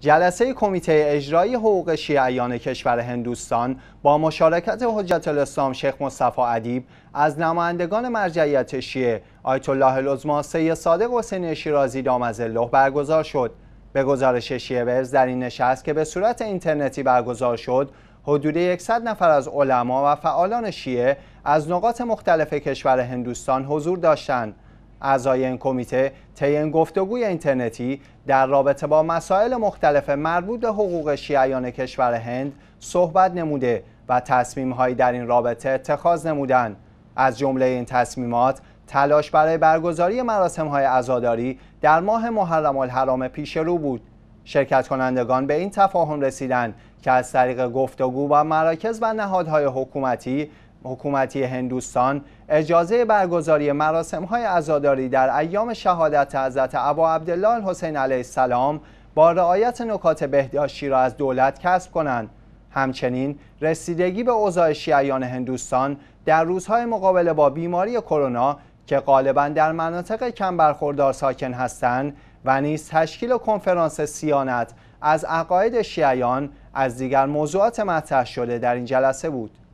جلسه کمیته اجرایی حقوق شیعیان کشور هندوستان با مشارکت حجت الاسلام شیخ مصطفی ادیب از نمایندگان مرجعیت شیعه آیت الله العظما سید صادق حسین شیرازی دامز الله برگزار شد به گزارش شیعه ورز در این نشست که به صورت اینترنتی برگزار شد حدود 100 نفر از علما و فعالان شیعه از نقاط مختلف کشور هندوستان حضور داشتند اعضای این کمیته طی این گفتگوی اینترنتی در رابطه با مسائل مختلف مربوط به حقوق شیعیان کشور هند صحبت نموده و هایی در این رابطه اتخاذ نمودند از جمله این تصمیمات تلاش برای برگزاری مراسم های عزاداری در ماه محرم الحرام پیش رو بود شرکت کنندگان به این تفاهم رسیدند که از طریق گفتگو با مراکز و نهادهای حکومتی حکومتی هندوستان اجازه برگزاری مراسم های عزاداری در ایام شهادت حضرت عبا عبدالله حسین علیه السلام با رعایت نکات بهداشتی را از دولت کسب کنند همچنین رسیدگی به اوضاع شیعیان هندوستان در روزهای مقابله با بیماری کرونا که غالبا در مناطق کم برخوردار ساکن هستند و نیز تشکیل کنفرانس سیانت از عقاید شیعیان از دیگر موضوعات مطرح شده در این جلسه بود